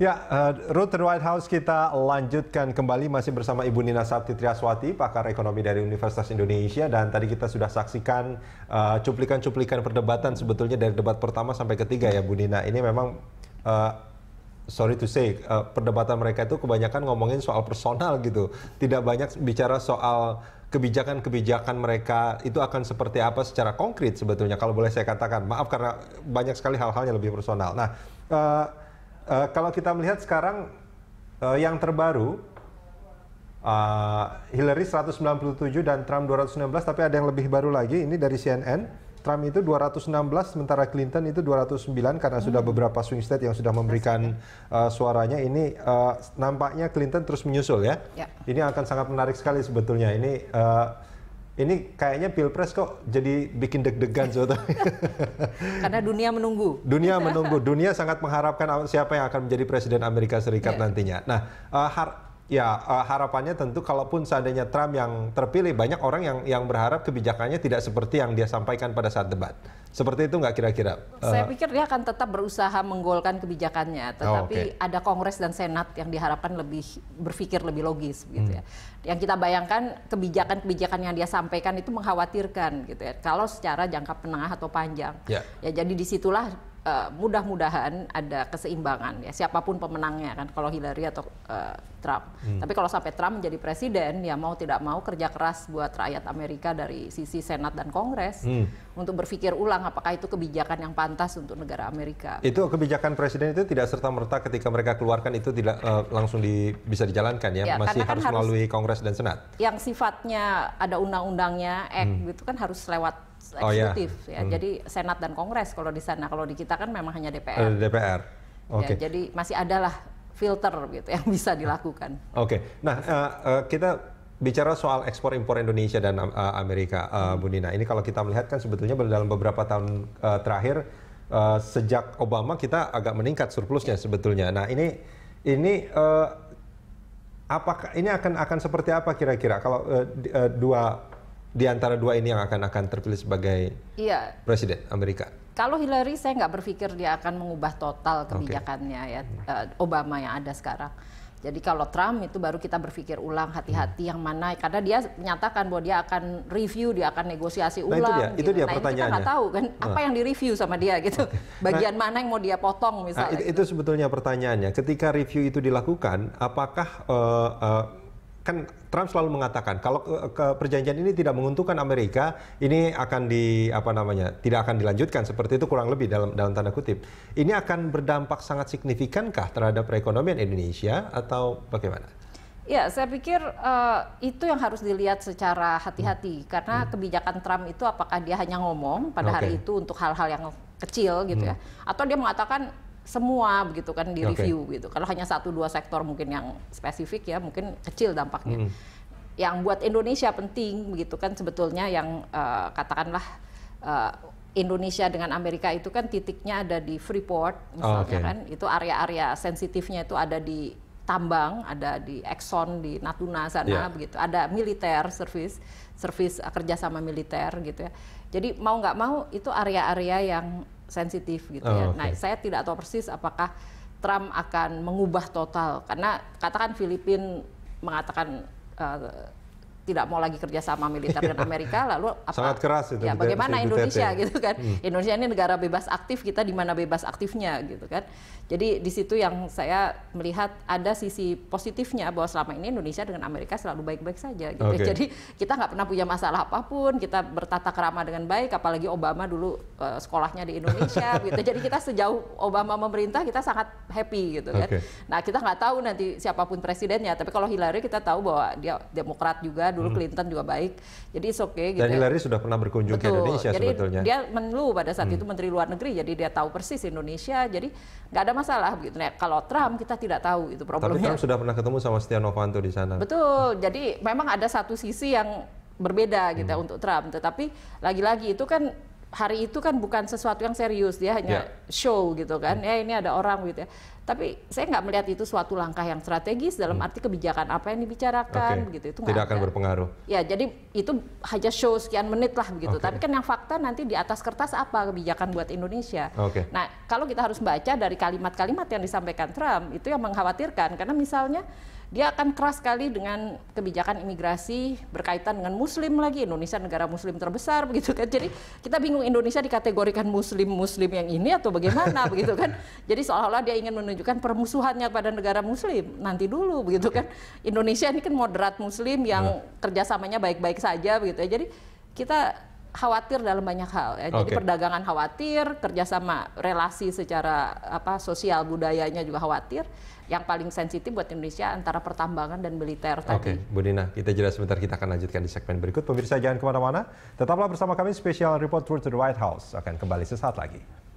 Ya, uh, eh, Road White House kita lanjutkan kembali masih bersama Ibu Nina Sabti Triaswati, pakar ekonomi dari Universitas Indonesia dan tadi kita sudah saksikan eh, cuplikan-cuplikan uh, perdebatan sebetulnya dari debat pertama sampai ketiga ya Bu Nina. Ini memang uh, sorry to say uh, perdebatan mereka itu kebanyakan ngomongin soal personal gitu. Tidak banyak bicara soal kebijakan-kebijakan mereka itu akan seperti apa secara konkret sebetulnya kalau boleh saya katakan. Maaf karena banyak sekali hal halnya lebih personal. Nah, uh, uh, kalau kita melihat sekarang uh, yang terbaru uh, Hillary 197 dan Trump 216 tapi ada yang lebih baru lagi ini dari CNN Trump itu 216 sementara Clinton itu 209 karena hmm. sudah beberapa swing state yang sudah memberikan uh, suaranya ini uh, nampaknya Clinton terus menyusul ya. ya. Ini akan sangat menarik sekali sebetulnya ini uh, ini kayaknya pilpres kok jadi bikin deg-degan sebetulnya. Karena dunia menunggu. Dunia menunggu, dunia sangat mengharapkan siapa yang akan menjadi presiden Amerika Serikat yeah. nantinya. Nah, uh, har Ya, uh, harapannya tentu kalaupun seandainya Trump yang terpilih, banyak orang yang yang berharap kebijakannya tidak seperti yang dia sampaikan pada saat debat. Seperti itu nggak kira-kira? Uh, Saya eh, pikir dia akan tetap berusaha menggolkan kebijakannya, oh, tetapi oh, okay. ada Kongres dan Senat yang diharapkan lebih berpikir lebih logis, gitu ya. hmm. ya. Yang kita bayangkan kebijakan-kebijakan yang dia sampaikan itu mengkhawatirkan, gitu ya. Kalau secara jangka menengah atau panjang, yeah. ya jadi disitulah Uh, mudah-mudahan ada keseimbangan ya siapapun pemenangnya kan kalau Hillary atau uh, Trump. Hmm. Tapi kalau sampai Trump menjadi presiden ya mau tidak mau kerja keras buat rakyat Amerika dari sisi Senat dan Kongres hmm. untuk berpikir ulang apakah itu kebijakan yang pantas untuk negara Amerika. Itu kebijakan presiden itu tidak serta merta ketika mereka keluarkan itu tidak uh, langsung di, bisa dijalankan ya, ya masih kan harus kan harus melalui Kongres dan Senat. Yang sifatnya ada undang-undangnya, eh hmm. itu kan harus lewat eksekutif oh, iya. ya. ya. Jadi Senat dan Kongres kalau di sana, kalau di kita kan memang hanya DPR. Eh, DPR. Ya, Oke. Okay. Ya, jadi masih adalah filter gitu yang bisa dilakukan. Oke. Okay. Nah, uh, uh, kita bicara soal ekspor impor Indonesia dan uh, Amerika, uh, Bu Nina. Ini kalau kita melihat kan sebetulnya dalam beberapa tahun uh, terakhir uh, sejak Obama kita agak meningkat surplusnya ya. sebetulnya. Nah, ini ini uh, apakah ini akan akan seperti apa kira-kira kalau uh, uh, dua di antara dua ini yang akan akan terpilih sebagai iya. presiden Amerika? Kalau Hillary saya nggak berpikir dia akan mengubah total kebijakannya okay. ya eh, Obama yang ada sekarang. Jadi kalau Trump itu baru kita berpikir ulang hati-hati yang mana karena dia menyatakan bahwa dia akan review, dia akan negosiasi ulang. Nah, itu dia, gitu. itu dia nah, pertanyaannya. Kita nggak tahu kan nah. apa yang direview sama dia gitu. Bagian nah, mana yang mau dia potong nah, misalnya. itu, gitu. itu sebetulnya pertanyaannya. Ketika review itu dilakukan, apakah uh, uh, kan Trump selalu mengatakan kalau ke, eh, ke perjanjian ini tidak menguntungkan Amerika, ini akan di apa namanya? tidak akan dilanjutkan seperti itu kurang lebih dalam dalam tanda kutip. Ini akan berdampak sangat signifikankah terhadap perekonomian Indonesia atau bagaimana? Ya, saya pikir uh, itu yang harus dilihat secara hati-hati hmm. karena hmm. kebijakan Trump itu apakah dia hanya ngomong pada okay. hari itu untuk hal-hal yang kecil gitu ya? hmm. ya atau dia mengatakan semua begitu kan di review okay. gitu. Kalau hanya satu dua sektor mungkin yang spesifik ya mungkin kecil dampaknya. Mm. Yang buat Indonesia penting begitu kan sebetulnya yang uh, katakanlah uh, Indonesia dengan Amerika itu kan titiknya ada di Freeport misalnya oh, okay. kan itu area-area sensitifnya itu ada di tambang, ada di Exxon di Natuna sana yeah. begitu. Ada militer service, service eh, kerjasama militer gitu ya. Jadi mau nggak mau itu area-area yang sensitif gitu ya. oh, ya. Okay. Nah, saya tidak tahu persis apakah Trump akan mengubah total karena katakan Filipina mengatakan uh, tidak mau lagi kerjasama militer dengan iya. Amerika lalu apa sangat keras itu ya bagaimana Indonesia ya. gitu kan hmm. Indonesia ini negara bebas aktif kita di mana bebas aktifnya gitu kan jadi di situ yang saya melihat ada sisi positifnya bahwa selama ini Indonesia dengan Amerika selalu baik-baik saja gitu okay. jadi kita nggak pernah punya masalah apapun kita bertata kerama dengan baik apalagi Obama dulu uh, sekolahnya di Indonesia gitu jadi kita sejauh Obama memerintah kita sangat happy gitu kan okay. nah kita nggak tahu nanti siapapun presidennya tapi kalau Hillary kita tahu bahwa dia Demokrat juga dulu hmm. Clinton juga baik. Jadi it's okay gitu. Dan ya. Hillary sudah pernah berkunjung Betul. ke Indonesia jadi sebetulnya. Dia menlu pada saat hmm. itu menteri luar negeri, jadi dia tahu persis Indonesia. Jadi nggak ada masalah gitu. Nah, kalau Trump kita tidak tahu itu problemnya. Tapi Trump sudah pernah ketemu sama Setia Novanto di sana. Betul. Hmm. Jadi memang ada satu sisi yang berbeda gitu hmm. untuk Trump, tetapi lagi-lagi itu kan hari itu kan bukan sesuatu yang serius dia hanya yeah. show gitu kan hmm. ya ini ada orang gitu ya tapi saya nggak melihat itu suatu langkah yang strategis dalam hmm. arti kebijakan apa yang dibicarakan okay. begitu itu tidak akan ada. berpengaruh ya jadi itu hanya show sekian menit lah begitu okay. tapi kan yang fakta nanti di atas kertas apa kebijakan buat Indonesia okay. nah kalau kita harus baca dari kalimat-kalimat yang disampaikan Trump itu yang mengkhawatirkan karena misalnya dia akan keras sekali dengan kebijakan imigrasi berkaitan dengan muslim lagi Indonesia negara muslim terbesar begitu kan jadi kita bingung Indonesia dikategorikan muslim muslim yang ini atau bagaimana begitu kan jadi seolah-olah dia ingin menunjukkan menunjukkan permusuhannya pada negara muslim nanti dulu begitu kan Indonesia ini kan moderat muslim yang hmm. kerjasamanya baik-baik saja begitu ya jadi kita khawatir dalam banyak hal ya. jadi okay. perdagangan khawatir kerjasama relasi secara apa sosial budayanya juga khawatir yang paling sensitif buat Indonesia antara pertambangan dan militer tadi. Oke, Bu Dina, kita jelas sebentar, kita akan lanjutkan di segmen berikut. Pemirsa jangan kemana-mana, tetaplah bersama kami spesial Report Tour to the White House. Akan kembali sesaat lagi.